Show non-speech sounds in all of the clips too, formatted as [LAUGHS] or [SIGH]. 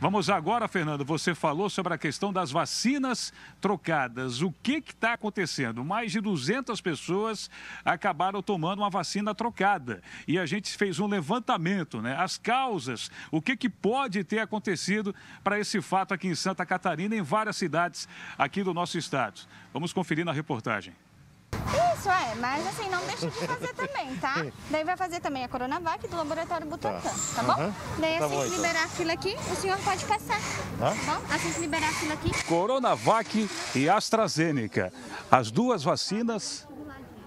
Vamos agora, Fernando. Você falou sobre a questão das vacinas trocadas. O que está acontecendo? Mais de 200 pessoas acabaram tomando uma vacina trocada. E a gente fez um levantamento, né? As causas, o que, que pode ter acontecido para esse fato aqui em Santa Catarina e em várias cidades aqui do nosso estado. Vamos conferir na reportagem. Isso é, mas assim, não deixa de fazer [LAUGHS] também, tá? Daí vai fazer também a Coronavac do Laboratório Butantan, tá, tá bom? Uhum. Daí tá assim bom, que então. liberar então. a fila aqui, o senhor pode passar, tá, tá bom? Assim que liberar a fila aqui... Coronavac e AstraZeneca, as duas vacinas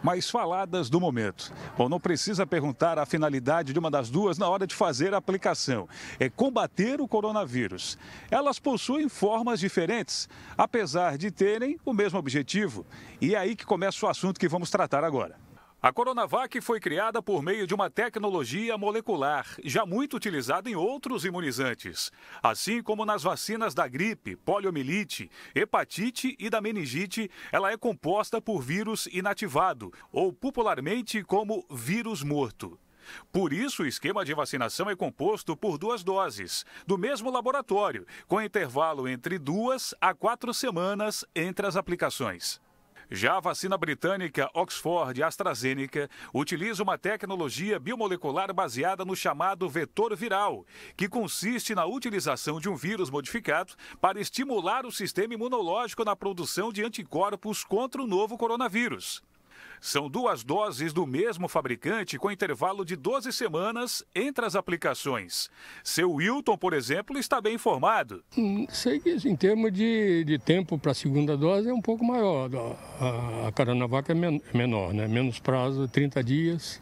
mais faladas do momento. Bom, não precisa perguntar a finalidade de uma das duas na hora de fazer a aplicação. É combater o coronavírus. Elas possuem formas diferentes, apesar de terem o mesmo objetivo. E é aí que começa o assunto que vamos tratar agora. A Coronavac foi criada por meio de uma tecnologia molecular, já muito utilizada em outros imunizantes, assim como nas vacinas da gripe, poliomielite, hepatite e da meningite. Ela é composta por vírus inativado, ou popularmente como vírus morto. Por isso, o esquema de vacinação é composto por duas doses, do mesmo laboratório, com intervalo entre duas a quatro semanas entre as aplicações. Já a vacina britânica Oxford AstraZeneca utiliza uma tecnologia biomolecular baseada no chamado vetor viral, que consiste na utilização de um vírus modificado para estimular o sistema imunológico na produção de anticorpos contra o novo coronavírus. São duas doses do mesmo fabricante com intervalo de 12 semanas entre as aplicações. Seu Wilton, por exemplo, está bem informado. Hum, sei que em termos de, de tempo para a segunda dose é um pouco maior. A, a Coronavac é men é menor, né? menos prazo, 30 dias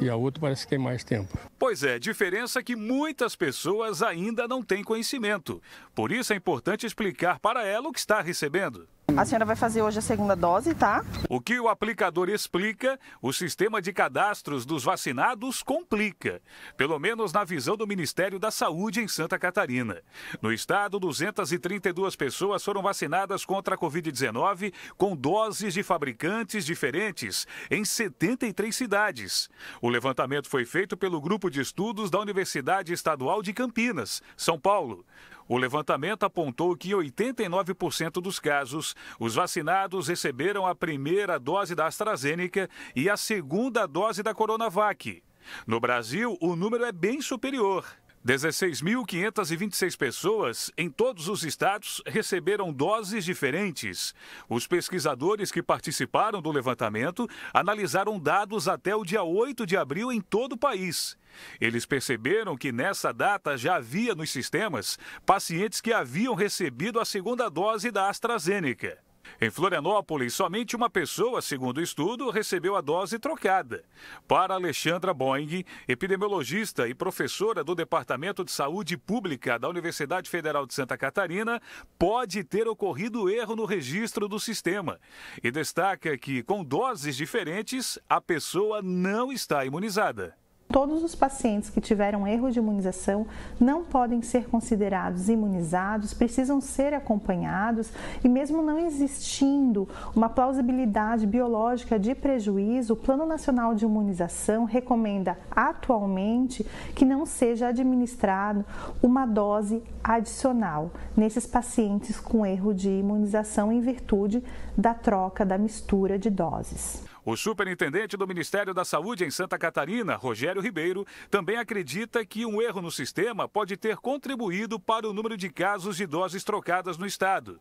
e a outra parece que tem mais tempo. Pois é, diferença que muitas pessoas ainda não têm conhecimento. Por isso é importante explicar para ela o que está recebendo. A senhora vai fazer hoje a segunda dose, tá? O que o aplicador explica, o sistema de cadastros dos vacinados complica, pelo menos na visão do Ministério da Saúde em Santa Catarina. No estado, 232 pessoas foram vacinadas contra a Covid-19 com doses de fabricantes diferentes em 73 cidades. O levantamento foi feito pelo Grupo de Estudos da Universidade Estadual de Campinas, São Paulo. O levantamento apontou que, em 89% dos casos, os vacinados receberam a primeira dose da AstraZeneca e a segunda dose da Coronavac. No Brasil, o número é bem superior. 16.526 pessoas em todos os estados receberam doses diferentes. Os pesquisadores que participaram do levantamento analisaram dados até o dia 8 de abril em todo o país. Eles perceberam que nessa data já havia nos sistemas pacientes que haviam recebido a segunda dose da AstraZeneca. Em Florianópolis, somente uma pessoa, segundo o estudo, recebeu a dose trocada. Para Alexandra Boing, epidemiologista e professora do Departamento de Saúde Pública da Universidade Federal de Santa Catarina, pode ter ocorrido erro no registro do sistema. E destaca que, com doses diferentes, a pessoa não está imunizada. Todos os pacientes que tiveram erro de imunização não podem ser considerados imunizados, precisam ser acompanhados e, mesmo não existindo uma plausibilidade biológica de prejuízo, o Plano Nacional de Imunização recomenda atualmente que não seja administrado uma dose adicional nesses pacientes com erro de imunização em virtude da troca, da mistura de doses. O superintendente do Ministério da Saúde em Santa Catarina, Rogério Ribeiro, também acredita que um erro no sistema pode ter contribuído para o número de casos de doses trocadas no estado.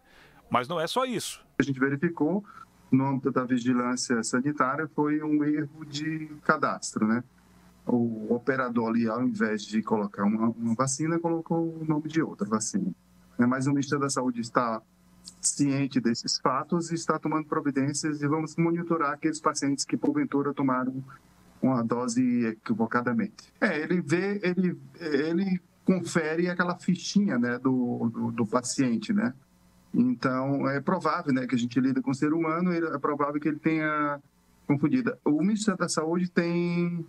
Mas não é só isso. A gente verificou no âmbito da vigilância sanitária foi um erro de cadastro, né? O operador ali, ao invés de colocar uma, uma vacina, colocou o nome de outra vacina. É, mas o Ministério da Saúde está ciente desses fatos e está tomando providências e vamos monitorar aqueles pacientes que porventura tomaram uma dose equivocadamente. É, ele vê, ele, ele confere aquela fichinha, né, do, do, do paciente, né? Então, é provável, né, que a gente lida com o ser humano, é provável que ele tenha confundido. O Ministério da Saúde tem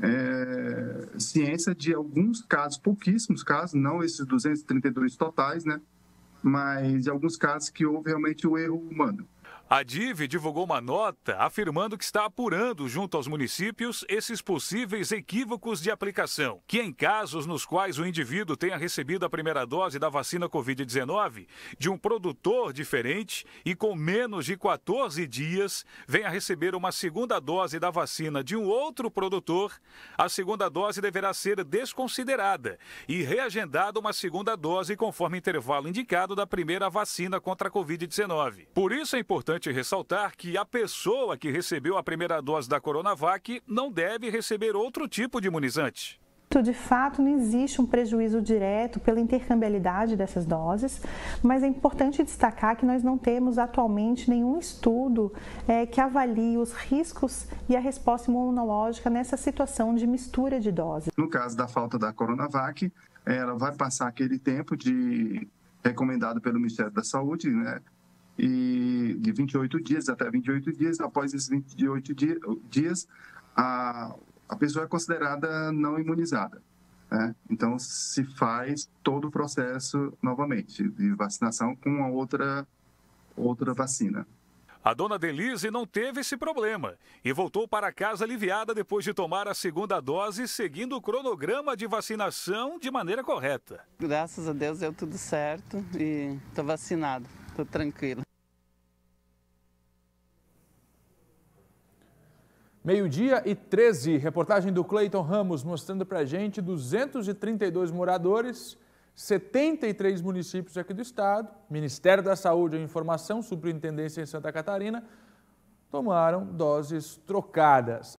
é, ciência de alguns casos, pouquíssimos casos, não esses 232 totais, né? mas em alguns casos que houve realmente o um erro humano. A DIV divulgou uma nota afirmando que está apurando junto aos municípios esses possíveis equívocos de aplicação, que em casos nos quais o indivíduo tenha recebido a primeira dose da vacina Covid-19 de um produtor diferente e com menos de 14 dias venha receber uma segunda dose da vacina de um outro produtor, a segunda dose deverá ser desconsiderada e reagendada uma segunda dose conforme intervalo indicado da primeira vacina contra a Covid-19. Por isso é importante importante ressaltar que a pessoa que recebeu a primeira dose da Coronavac não deve receber outro tipo de imunizante. Então, de fato, não existe um prejuízo direto pela intercambiabilidade dessas doses, mas é importante destacar que nós não temos atualmente nenhum estudo é, que avalie os riscos e a resposta imunológica nessa situação de mistura de doses. No caso da falta da Coronavac, ela vai passar aquele tempo de recomendado pelo Ministério da Saúde, né, e de 28 dias até 28 dias. Após esses 28 dias, a, a pessoa é considerada não imunizada. Né? Então, se faz todo o processo novamente de vacinação com a outra, outra vacina. A dona Denise não teve esse problema e voltou para casa aliviada depois de tomar a segunda dose, seguindo o cronograma de vacinação de maneira correta. Graças a Deus deu tudo certo e estou vacinado, estou tranquila. Meio-dia e 13, reportagem do Cleiton Ramos mostrando para a gente 232 moradores, 73 municípios aqui do estado, Ministério da Saúde e Informação, Superintendência em Santa Catarina, tomaram doses trocadas.